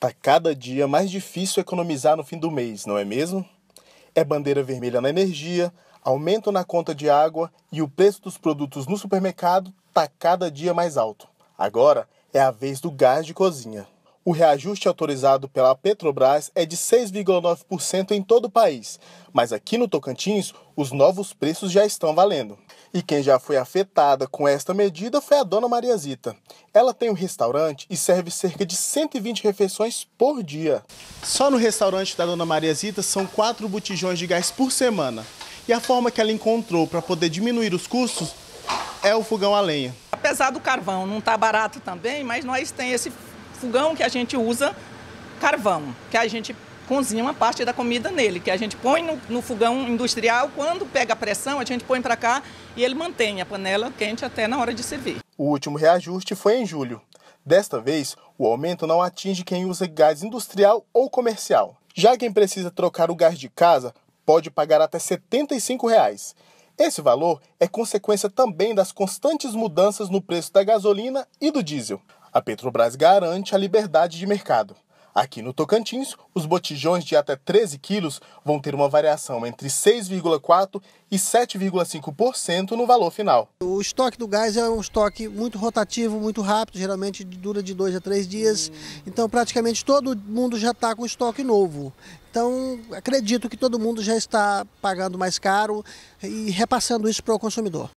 Tá cada dia mais difícil economizar no fim do mês, não é mesmo? É bandeira vermelha na energia, aumento na conta de água e o preço dos produtos no supermercado tá cada dia mais alto. Agora é a vez do gás de cozinha. O reajuste autorizado pela Petrobras é de 6,9% em todo o país, mas aqui no Tocantins os novos preços já estão valendo. E quem já foi afetada com esta medida foi a dona Mariazita. Ela tem um restaurante e serve cerca de 120 refeições por dia. Só no restaurante da dona Mariazita são quatro botijões de gás por semana. E a forma que ela encontrou para poder diminuir os custos é o fogão a lenha. Apesar do carvão não estar tá barato também, mas nós temos esse fogão que a gente usa carvão, que a gente cozinha uma parte da comida nele, que a gente põe no, no fogão industrial, quando pega a pressão, a gente põe para cá e ele mantém a panela quente até na hora de servir. O último reajuste foi em julho. Desta vez, o aumento não atinge quem usa gás industrial ou comercial. Já quem precisa trocar o gás de casa pode pagar até R$ 75. Reais. Esse valor é consequência também das constantes mudanças no preço da gasolina e do diesel. A Petrobras garante a liberdade de mercado. Aqui no Tocantins, os botijões de até 13 quilos vão ter uma variação entre 6,4% e 7,5% no valor final. O estoque do gás é um estoque muito rotativo, muito rápido, geralmente dura de dois a três dias. Então, praticamente todo mundo já está com estoque novo. Então, acredito que todo mundo já está pagando mais caro e repassando isso para o consumidor.